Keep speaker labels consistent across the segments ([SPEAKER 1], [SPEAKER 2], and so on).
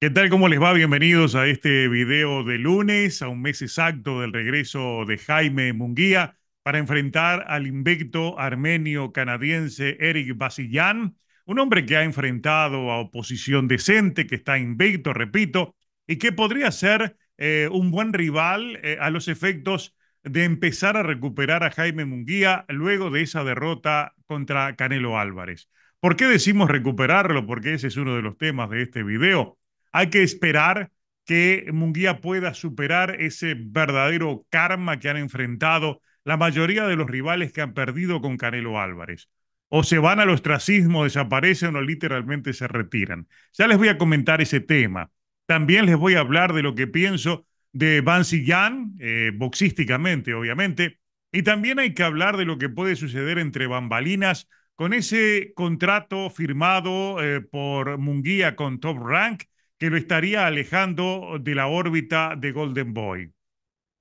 [SPEAKER 1] ¿Qué tal? ¿Cómo les va? Bienvenidos a este video de lunes, a un mes exacto del regreso de Jaime Munguía para enfrentar al invicto armenio-canadiense Eric Basillán, un hombre que ha enfrentado a oposición decente, que está invicto, repito, y que podría ser eh, un buen rival eh, a los efectos de empezar a recuperar a Jaime Munguía luego de esa derrota contra Canelo Álvarez. ¿Por qué decimos recuperarlo? Porque ese es uno de los temas de este video hay que esperar que Munguía pueda superar ese verdadero karma que han enfrentado la mayoría de los rivales que han perdido con Canelo Álvarez. O se van al ostracismo, desaparecen o literalmente se retiran. Ya les voy a comentar ese tema. También les voy a hablar de lo que pienso de Bansi Yan, eh, boxísticamente, obviamente. Y también hay que hablar de lo que puede suceder entre bambalinas con ese contrato firmado eh, por Munguía con Top Rank que lo estaría alejando de la órbita de Golden Boy.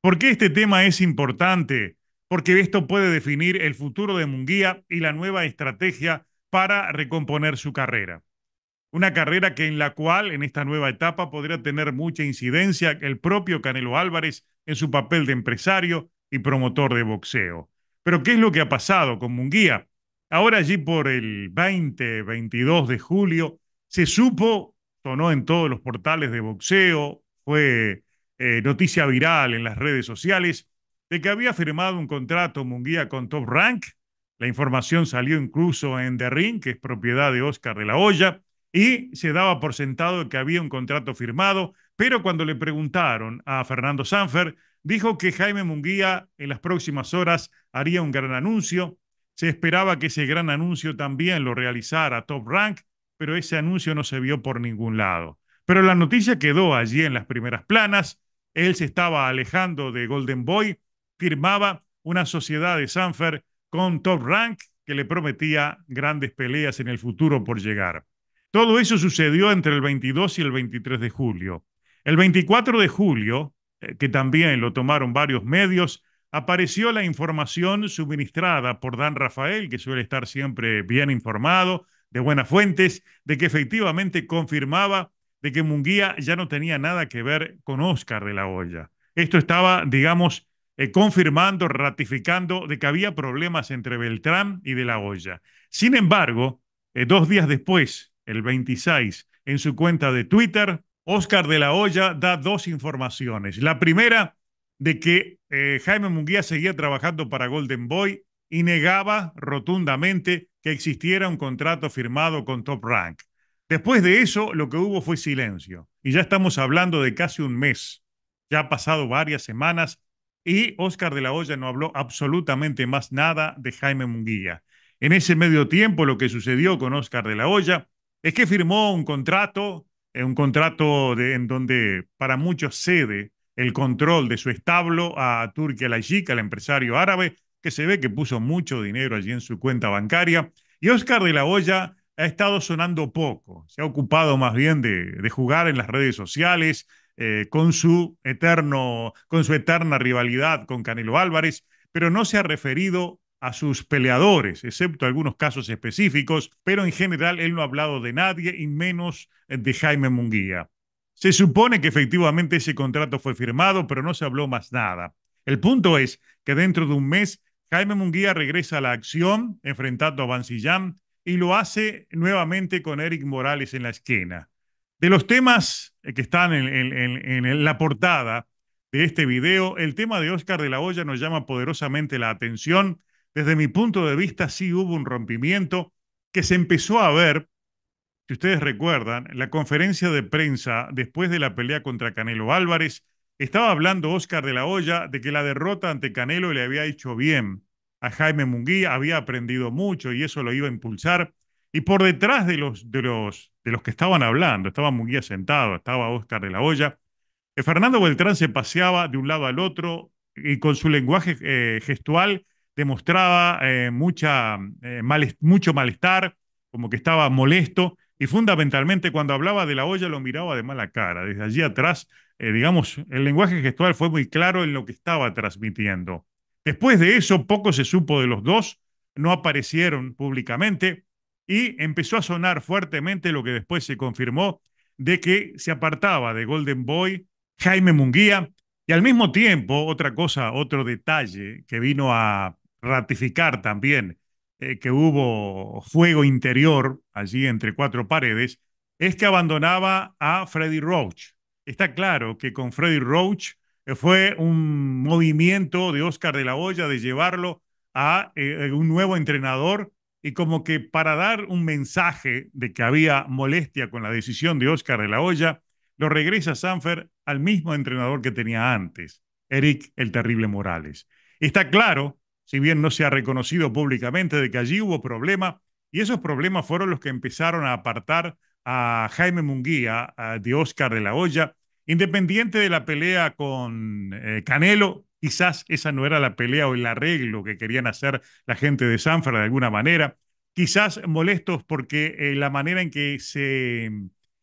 [SPEAKER 1] ¿Por qué este tema es importante? Porque esto puede definir el futuro de Munguía y la nueva estrategia para recomponer su carrera. Una carrera que en la cual, en esta nueva etapa, podría tener mucha incidencia el propio Canelo Álvarez en su papel de empresario y promotor de boxeo. Pero ¿qué es lo que ha pasado con Munguía? Ahora allí por el 20-22 de julio se supo sonó en todos los portales de boxeo, fue eh, noticia viral en las redes sociales de que había firmado un contrato Munguía con Top Rank. La información salió incluso en The Ring, que es propiedad de Oscar de la Hoya, y se daba por sentado que había un contrato firmado, pero cuando le preguntaron a Fernando Sanfer, dijo que Jaime Munguía en las próximas horas haría un gran anuncio. Se esperaba que ese gran anuncio también lo realizara Top Rank, pero ese anuncio no se vio por ningún lado. Pero la noticia quedó allí en las primeras planas. Él se estaba alejando de Golden Boy, firmaba una sociedad de Sanfer con Top Rank que le prometía grandes peleas en el futuro por llegar. Todo eso sucedió entre el 22 y el 23 de julio. El 24 de julio, eh, que también lo tomaron varios medios, apareció la información suministrada por Dan Rafael, que suele estar siempre bien informado, de buenas fuentes de que efectivamente confirmaba de que Munguía ya no tenía nada que ver con Oscar de la Hoya. Esto estaba, digamos, eh, confirmando, ratificando de que había problemas entre Beltrán y de la Hoya. Sin embargo, eh, dos días después, el 26, en su cuenta de Twitter, Oscar de la Hoya da dos informaciones. La primera, de que eh, Jaime Munguía seguía trabajando para Golden Boy y negaba rotundamente que existiera un contrato firmado con Top Rank. Después de eso, lo que hubo fue silencio. Y ya estamos hablando de casi un mes. Ya han pasado varias semanas y Oscar de la Hoya no habló absolutamente más nada de Jaime Munguía. En ese medio tiempo, lo que sucedió con Oscar de la Hoya es que firmó un contrato, eh, un contrato en donde para muchos cede el control de su establo a Turki Alayik, al empresario árabe, que se ve que puso mucho dinero allí en su cuenta bancaria. Y Oscar de la Hoya ha estado sonando poco, se ha ocupado más bien de, jugar en las redes sociales eh, con, su eterno, con su eterna rivalidad con Canelo Álvarez, pero no se ha referido a sus peleadores, excepto algunos casos específicos, pero en general él no ha hablado de nadie y menos de Jaime Munguía. Se supone que efectivamente ese contrato fue firmado, pero no se habló más nada. El punto es que dentro de un mes Jaime Munguía regresa a la acción enfrentando a Bansillán y lo hace nuevamente con Eric Morales en la esquina. De los temas que están en, en la portada de este video, el tema de Oscar de la Hoya nos llama poderosamente la atención. Desde mi punto de vista, sí hubo un rompimiento que se empezó a ver, si ustedes recuerdan, la conferencia de prensa después de la pelea contra Canelo Álvarez, estaba hablando Oscar de la Hoya de que la derrota ante Canelo le había hecho bien, a Jaime Munguía, había aprendido mucho y eso lo iba a impulsar. Y por detrás de los, de los, de los que estaban hablando, estaba Munguía sentado, estaba Oscar de la Hoya, eh, Fernando Beltrán se paseaba de un lado al otro y con su lenguaje eh, gestual demostraba eh, mucha, mucho malestar, como que estaba molesto. Y fundamentalmente cuando hablaba de la olla lo miraba de mala cara. Desde allí atrás, digamos, el lenguaje gestual fue muy claro en lo que estaba transmitiendo. Después de eso, poco se supo de los dos, no aparecieron públicamente y empezó a sonar fuertemente lo que después se confirmó de que se apartaba de Golden Boy Jaime Munguía y al mismo tiempo, otra cosa, otro detalle que vino a ratificar también eh, que hubo fuego interior allí entre cuatro paredes, es que abandonaba a Freddy Roach. Está claro que con Freddy Roach eh, fue un movimiento de Oscar de la Hoya de llevarlo a eh, eh, un nuevo entrenador y como que para dar un mensaje de que había molestia con la decisión de Oscar de la Hoya, lo regresa Sanfer al mismo entrenador que tenía antes, Eric el Terrible Morales. Está claro, si bien no se ha reconocido públicamente, de que allí hubo problema y esos problemas fueron los que empezaron a apartar a Jaime Munguía de Oscar de la Hoya Independiente de la pelea con eh, Canelo, quizás esa no era la pelea o el arreglo que querían hacer la gente de Sanfer de alguna manera. Quizás molestos porque eh, la manera en que se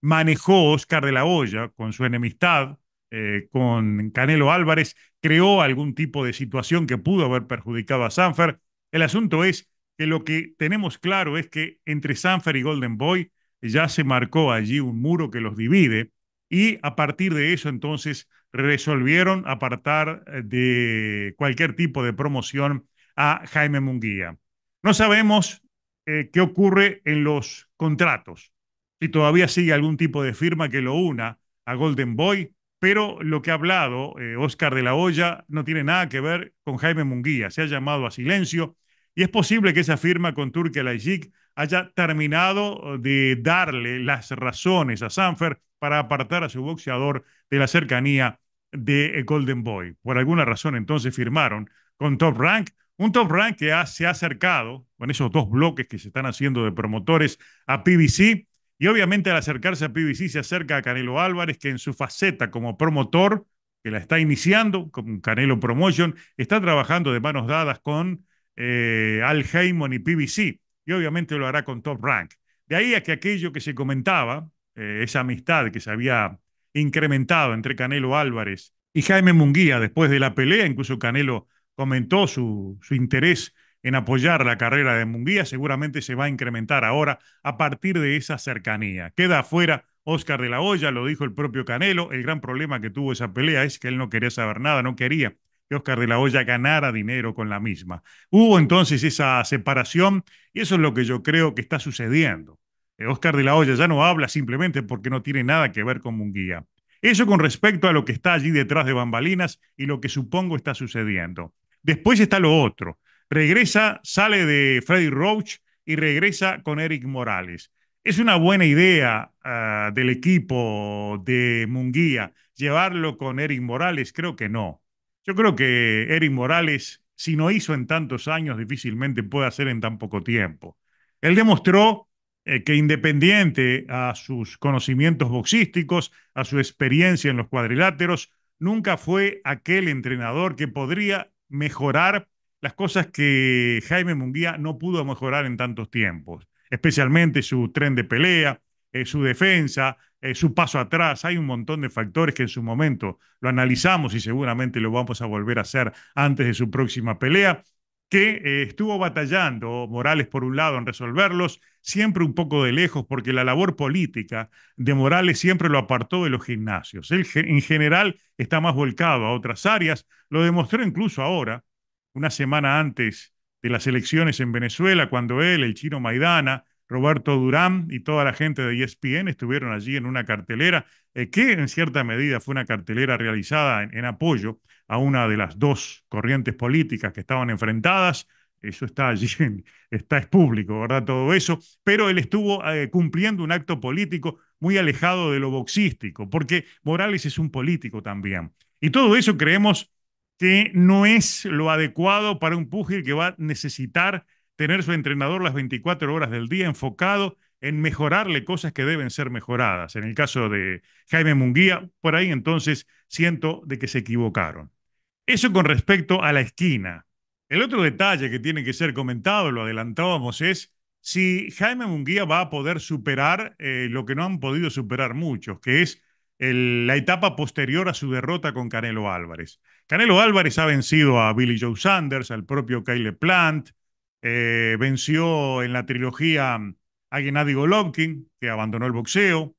[SPEAKER 1] manejó Oscar de la Hoya con su enemistad eh, con Canelo Álvarez creó algún tipo de situación que pudo haber perjudicado a Sanfer. El asunto es que lo que tenemos claro es que entre Sanfer y Golden Boy ya se marcó allí un muro que los divide y a partir de eso entonces resolvieron apartar eh, de cualquier tipo de promoción a Jaime Munguía. No sabemos eh, qué ocurre en los contratos, si todavía sigue algún tipo de firma que lo una a Golden Boy, pero lo que ha hablado Oscar eh, de la Hoya no tiene nada que ver con Jaime Munguía, se ha llamado a silencio y es posible que esa firma con Turquía Lajic haya terminado eh, de darle las razones a Sanfer para apartar a su boxeador de la cercanía de eh, Golden Boy. Por alguna razón entonces firmaron con Top Rank, un Top Rank que se ha acercado con esos dos bloques que se están haciendo de promotores a PBC y obviamente al acercarse a PBC se acerca a Canelo Álvarez que en su faceta como promotor que la está iniciando con Canelo Promotion, está trabajando de manos dadas con eh, Al Heyman y PBC y obviamente lo hará con top rank. De ahí a que aquello que se comentaba, eh, esa amistad que se había incrementado entre Canelo Álvarez y Jaime Munguía después de la pelea, incluso Canelo comentó su, su interés en apoyar la carrera de Munguía, seguramente se va a incrementar ahora a partir de esa cercanía. Queda afuera Oscar de la Hoya, lo dijo el propio Canelo, el gran problema que tuvo esa pelea es que él no quería saber nada, no quería Oscar de la Hoya ganara dinero con la misma. Hubo entonces esa separación y eso es lo que yo creo que está sucediendo. Eh, Oscar de la Hoya ya no habla simplemente porque no tiene nada que ver con Munguía. Eso con respecto a lo que está allí detrás de bambalinas y lo que supongo está sucediendo. Después está lo otro. Regresa, sale de Freddy Roach y regresa con Eric Morales. Es una buena idea ah, del equipo de Munguía llevarlo con Eric Morales, creo que no. Yo creo que Eric Morales, si no hizo en tantos años, difícilmente puede hacer en tan poco tiempo. Él demostró eh, que independiente a sus conocimientos boxísticos, a su experiencia en los cuadriláteros, nunca fue aquel entrenador que podría mejorar las cosas que Jaime Munguía no pudo mejorar en tantos tiempos, especialmente su tren de pelea, eh, su defensa, eh, su paso atrás. Hay un montón de factores que en su momento lo analizamos y seguramente lo vamos a volver a hacer antes de su próxima pelea, que eh, estuvo batallando Morales por un lado en resolverlos, siempre un poco de lejos, porque la labor política de Morales siempre lo apartó de los gimnasios. Él en general está más volcado a otras áreas, lo demostró incluso ahora, una semana antes de las elecciones en Venezuela, cuando él, el chino Maidana, Roberto Durán y toda la gente de ESPN estuvieron allí en una cartelera eh, que en cierta medida fue una cartelera realizada en, apoyo a una de las dos corrientes políticas que estaban enfrentadas. Eso está allí, está es público, ¿verdad? Todo eso. Pero él estuvo eh, cumpliendo un acto político muy alejado de lo boxístico, porque Morales es un político también. Y todo eso creemos que no es lo adecuado para un púgil que va a necesitar tener su entrenador las 24 horas del día enfocado en mejorarle cosas que deben ser mejoradas. En el caso de Jaime Munguía, por ahí entonces siento de que se equivocaron. Eso con respecto a la esquina. El otro detalle que tiene que ser comentado, lo adelantábamos, es si Jaime Munguía va a poder superar eh, lo que no han podido superar muchos, que es la etapa posterior a su derrota con Canelo Álvarez. Canelo Álvarez ha vencido a Billy Joe Sanders, al propio Kyle Plant, eh, venció en la trilogía a Gennady Golovkin, que abandonó el boxeo,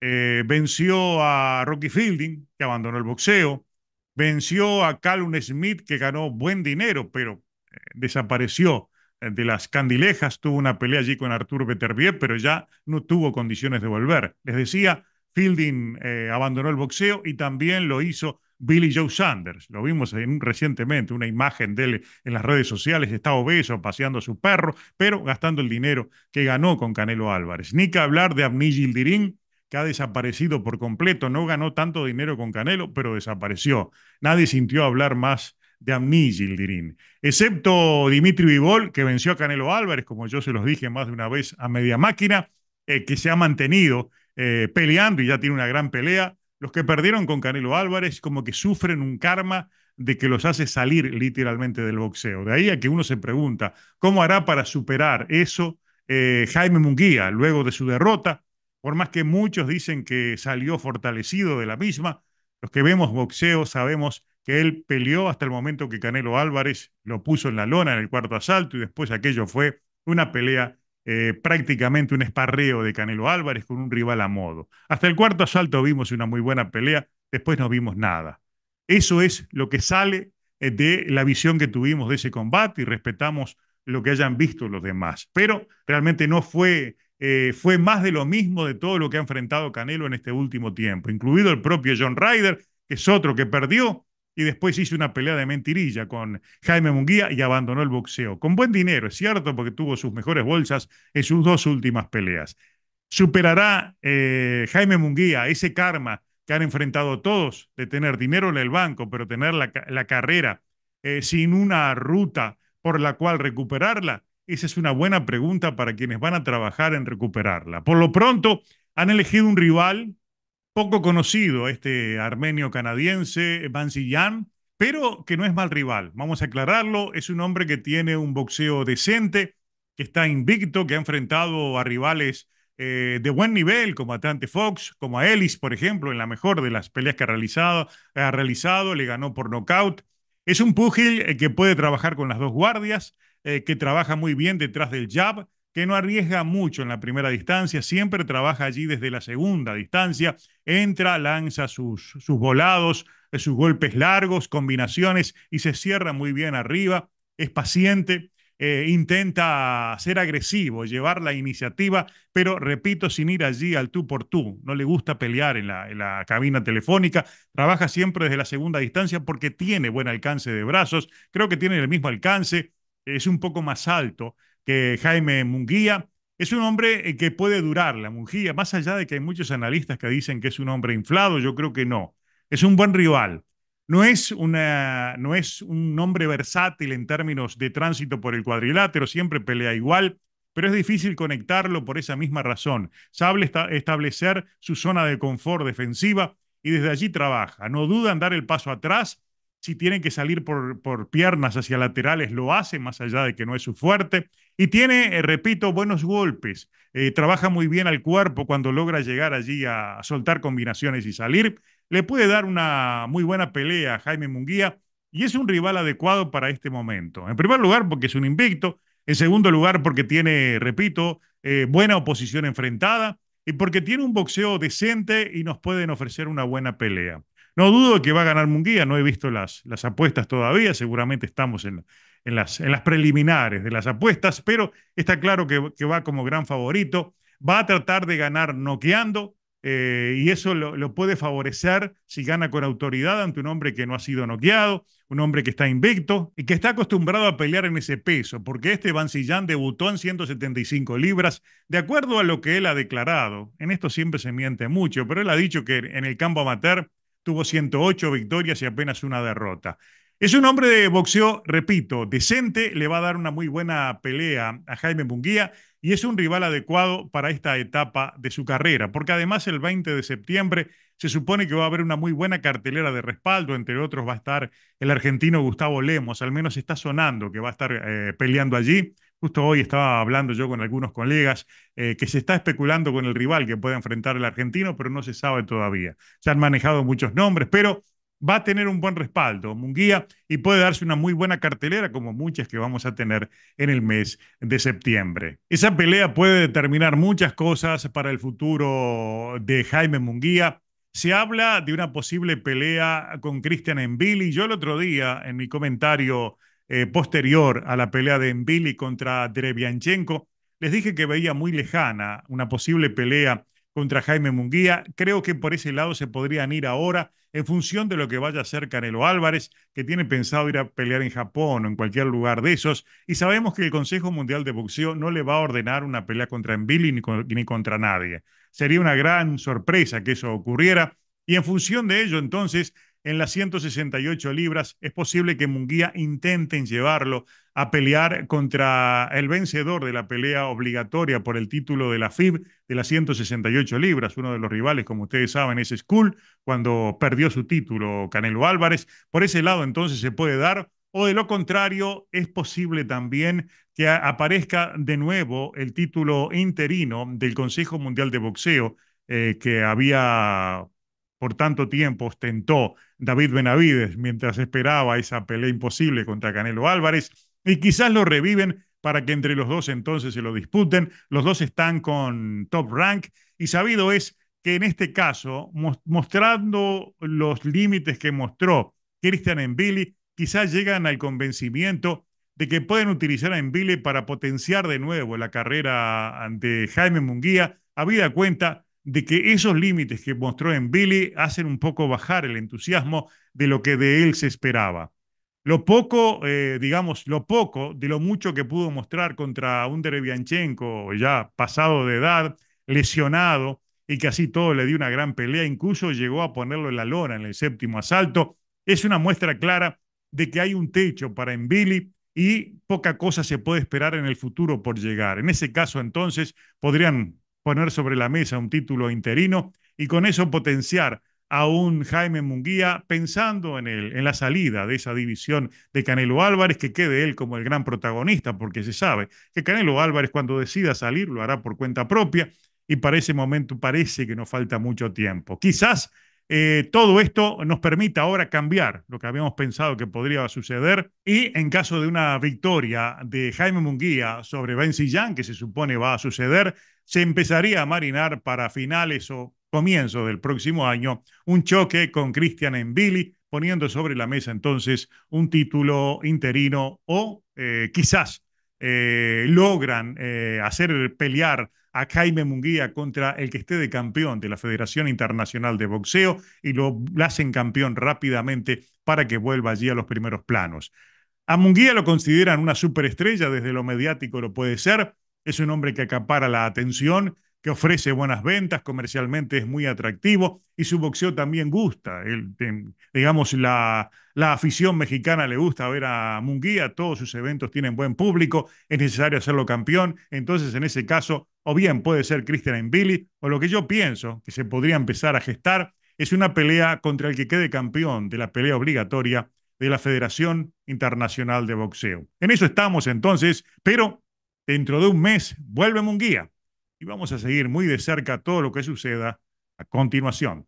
[SPEAKER 1] eh, venció a Rocky Fielding, que abandonó el boxeo, venció a Callum Smith, que ganó buen dinero, pero eh, desapareció de las candilejas, tuvo una pelea allí con Artur beterbier pero ya no tuvo condiciones de volver. Les decía, Fielding abandonó el boxeo y también lo hizo Billy Joe Sanders. Lo vimos recientemente, una imagen de él en las redes sociales, está obeso, paseando a su perro, pero gastando el dinero que ganó con Canelo Álvarez. Ni que hablar de Abni Gildirín, que ha desaparecido por completo, no ganó tanto dinero con Canelo, pero desapareció. Nadie sintió hablar más de Amni Gildirín, excepto Dimitri Vivol, que venció a Canelo Álvarez, como yo se los dije más de una vez a media máquina, eh, que se ha mantenido eh, peleando y ya tiene una gran pelea los que perdieron con Canelo Álvarez como que sufren un karma de que los hace salir literalmente del boxeo. De ahí a que uno se pregunta, ¿cómo hará para superar eso eh, Jaime Munguía luego de su derrota? Por más que muchos dicen que salió fortalecido de la misma, los que vemos boxeo sabemos que él peleó hasta el momento que Canelo Álvarez lo puso en la lona en el cuarto asalto y después aquello fue una pelea eh, prácticamente un esparreo de Canelo Álvarez con un rival a modo. Hasta el cuarto asalto vimos una muy buena pelea, después no vimos nada. Eso es lo que sale eh, de la visión que tuvimos de ese combate y respetamos lo que hayan visto los demás. Pero realmente no fue, eh, fue más de lo mismo de todo lo que ha enfrentado Canelo en este último tiempo, incluido el propio John Ryder, que es otro que perdió, y después hizo una pelea de mentirilla con Jaime Munguía y abandonó el boxeo. Con buen dinero, es cierto, porque tuvo sus mejores bolsas en sus dos últimas peleas. ¿Superará eh, Jaime Munguía ese karma que han enfrentado todos de tener dinero en el banco, pero tener la, carrera eh, sin una ruta por la cual recuperarla? Esa es una buena pregunta para quienes van a trabajar en recuperarla. Por lo pronto, han elegido un rival poco conocido este armenio canadiense, Bansi Yan, pero que no es mal rival. Vamos a aclararlo, es un hombre que tiene un boxeo decente, que está invicto, que ha enfrentado a rivales eh, de buen nivel, como a Fox, como a Ellis, por ejemplo, en la mejor de las peleas que ha realizado, le ganó por nocaut. Es un púgil eh, que puede trabajar con las dos guardias, eh, que trabaja muy bien detrás del jab, que no arriesga mucho en la primera distancia, siempre trabaja allí desde la segunda distancia, entra, lanza sus, sus volados, eh, sus golpes largos, combinaciones y se cierra muy bien arriba, es paciente, eh, intenta ser agresivo, llevar la iniciativa, pero repito, sin ir allí al tú por tú. No le gusta pelear en la, en la, cabina telefónica, trabaja siempre desde la segunda distancia porque tiene buen alcance de brazos, creo que tiene el mismo alcance, es un poco más alto que Jaime Munguía. Es un hombre eh, que puede durar, la Munguía, más allá de que hay muchos analistas que dicen que es un hombre inflado, yo creo que no. Es un buen rival. No es, una, no es un hombre versátil en términos de tránsito por el cuadrilátero, siempre pelea igual, pero es difícil conectarlo por esa misma razón. Sabe establecer su zona de confort defensiva y desde allí trabaja. No duda en dar el paso atrás si tienen que salir por, piernas hacia laterales, lo hace, más allá de que no es su fuerte. Y tiene, eh, repito, buenos golpes. Eh, trabaja muy bien al cuerpo cuando logra llegar allí a, soltar combinaciones y salir. Le puede dar una muy buena pelea a Jaime Munguía y es un rival adecuado para este momento. En primer lugar, porque es un invicto. En segundo lugar, porque tiene, repito, eh, buena oposición enfrentada y porque tiene un boxeo decente y nos pueden ofrecer una buena pelea. No dudo que va a ganar Munguía, no he visto las, las apuestas todavía, seguramente estamos en, en, las, en, las, preliminares de las apuestas, pero está claro que, va como gran favorito, va a tratar de ganar noqueando eh, y eso lo, puede favorecer si gana con autoridad ante un hombre que no ha sido noqueado, un hombre que está invicto y que está acostumbrado a pelear en ese peso, porque este Sillán debutó en 175 libras, de acuerdo a lo que él ha declarado. En esto siempre se miente mucho, pero él ha dicho que en el campo amateur tuvo 108 victorias y apenas una derrota. Es un hombre de boxeo, repito, decente, le va a dar una muy buena pelea a Jaime Bunguía y es un rival adecuado para esta etapa de su carrera, porque además el 20 de septiembre se supone que va a haber una muy buena cartelera de respaldo, entre otros va a estar el argentino Gustavo Lemos, al menos está sonando que va a estar eh, peleando allí. Justo hoy estaba hablando yo con algunos colegas eh, que se está especulando con el rival que puede enfrentar el argentino, pero no se sabe todavía. Se han manejado muchos nombres, pero va a tener un buen respaldo, Munguía, y puede darse una muy buena cartelera, como muchas que vamos a tener en el mes de septiembre. Esa pelea puede determinar muchas cosas para el futuro de Jaime Munguía. Se habla de una posible pelea con Cristian Envili. Yo el otro día, en mi comentario eh, posterior a la pelea de Mbili contra Drevianchenko. Les dije que veía muy lejana una posible pelea contra Jaime Munguía. Creo que por ese lado se podrían ir ahora en función de lo que vaya a hacer Canelo Álvarez, que tiene pensado ir a pelear en Japón o en cualquier lugar de esos. Y sabemos que el Consejo Mundial de Boxeo no le va a ordenar una pelea contra Mbili ni, ni contra nadie. Sería una gran sorpresa que eso ocurriera. Y en función de ello, entonces, en las 168 libras. Es posible que Munguía intenten llevarlo a pelear contra el vencedor de la pelea obligatoria por el título de la FIB de las 168 libras. Uno de los rivales, como ustedes saben, es Skull, cuando perdió su título Canelo Álvarez. Por ese lado, entonces, se puede dar. O de lo contrario, es posible también que aparezca de nuevo el título interino del Consejo Mundial de Boxeo eh, que había por tanto tiempo ostentó David Benavides mientras esperaba esa pelea imposible contra Canelo Álvarez y quizás lo reviven para que entre los dos entonces se lo disputen. Los dos están con top rank y sabido es que en este caso, mostrando los límites que mostró Cristian Embili, quizás llegan al convencimiento de que pueden utilizar a Embili para potenciar de nuevo la carrera ante Jaime Munguía, vida cuenta de que esos límites que mostró en Billy hacen un poco bajar el entusiasmo de lo que de él se esperaba. Lo poco, eh, digamos, lo poco de lo mucho que pudo mostrar contra un Derevianchenko ya pasado de edad, lesionado, y que así todo le dio una gran pelea, incluso llegó a ponerlo en la lona en el séptimo asalto, es una muestra clara de que hay un techo para en Billy y poca cosa se puede esperar en el futuro por llegar. En ese caso, entonces, podrían poner sobre la mesa un título interino y con eso potenciar a un Jaime Munguía pensando en, el, en la salida de esa división de Canelo Álvarez, que quede él como el gran protagonista, porque se sabe que Canelo Álvarez cuando decida salir lo hará por cuenta propia y para ese momento parece que no falta mucho tiempo. Quizás eh, todo esto nos permite ahora cambiar lo que habíamos pensado que podría suceder y en caso de una victoria de Jaime Munguía sobre Ben Sillán, que se supone va a suceder, se empezaría a marinar para finales o comienzo del próximo año un choque con Cristian Billy poniendo sobre la mesa entonces un título interino o eh, quizás eh, logran hacer pelear a Jaime Munguía contra el que esté de campeón de la Federación Internacional de Boxeo y lo hacen campeón rápidamente para que vuelva allí a los primeros planos. A Munguía lo consideran una superestrella, desde lo mediático lo puede ser, es un hombre que acapara la atención que ofrece buenas ventas, comercialmente es muy atractivo y su boxeo también gusta. Em, digamos, la, la, afición mexicana le gusta ver a Munguía, todos sus eventos tienen buen público, es necesario hacerlo campeón. Entonces, en ese caso, o bien puede ser Christian Billy, o lo que yo pienso que se podría empezar a gestar es una pelea contra el que quede campeón de la pelea obligatoria de la Federación Internacional de Boxeo. En eso estamos entonces, pero dentro de un mes vuelve Munguía y vamos a seguir muy de cerca todo lo que suceda a continuación.